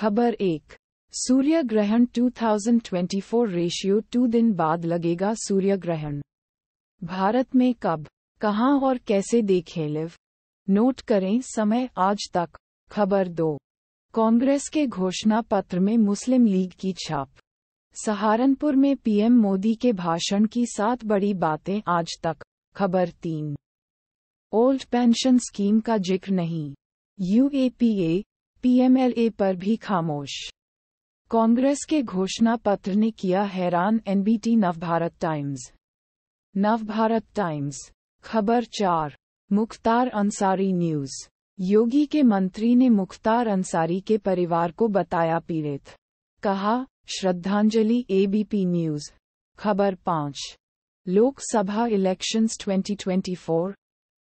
खबर एक सूर्य ग्रहण 2024 रेशियो टू दिन बाद लगेगा सूर्य ग्रहण भारत में कब कहाँ और कैसे देखें लिव नोट करें समय आज तक खबर दो कांग्रेस के घोषणा पत्र में मुस्लिम लीग की छाप सहारनपुर में पीएम मोदी के भाषण की सात बड़ी बातें आज तक खबर तीन ओल्ड पेंशन स्कीम का जिक्र नहीं यूएपीए पीएमएलए पर भी खामोश कांग्रेस के घोषणा पत्र ने किया हैरान NBT Navbharat Times Navbharat Times खबर चार मुख्तार अंसारी न्यूज योगी के मंत्री ने मुख्तार अंसारी के परिवार को बताया पीड़ित कहा श्रद्धांजलि एबीपी न्यूज खबर पाँच लोकसभा इलेक्शंस 2024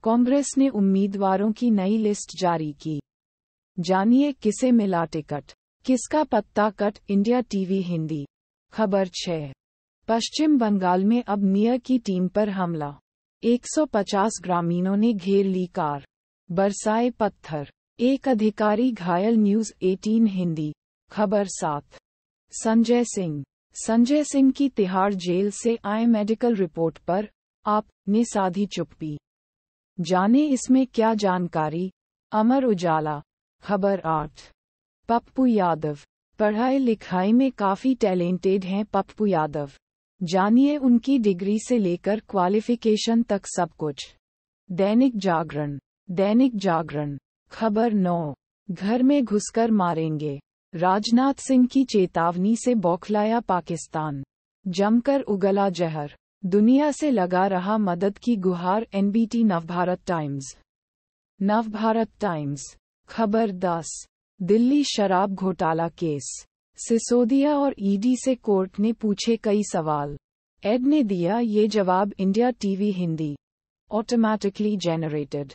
कांग्रेस ने उम्मीदवारों की नई लिस्ट जारी की जानिए किसे मिला टिकट किसका पत्ता कट इंडिया टीवी हिंदी खबर छः पश्चिम बंगाल में अब मेयर की टीम पर हमला 150 ग्रामीणों ने घेर ली कार बरसाए पत्थर एक अधिकारी घायल न्यूज 18 हिंदी खबर सात संजय सिंह संजय सिंह की तिहाड़ जेल से आए मेडिकल रिपोर्ट पर आप ने साधी चुप्पी जाने इसमें क्या जानकारी अमर उजाला खबर आठ पप्पू यादव पढ़ाई लिखाई में काफ़ी टैलेंटेड हैं पप्पू यादव जानिए उनकी डिग्री से लेकर क्वालिफिकेशन तक सब कुछ दैनिक जागरण दैनिक जागरण खबर नौ घर में घुसकर मारेंगे राजनाथ सिंह की चेतावनी से बौखलाया पाकिस्तान जमकर उगला जहर दुनिया से लगा रहा मदद की गुहार NBT Navbharat Times Navbharat Times खबर 10 दिल्ली शराब घोटाला केस सिसोदिया और ईडी से कोर्ट ने पूछे कई सवाल एड ने दिया ये जवाब India TV Hindi automatically generated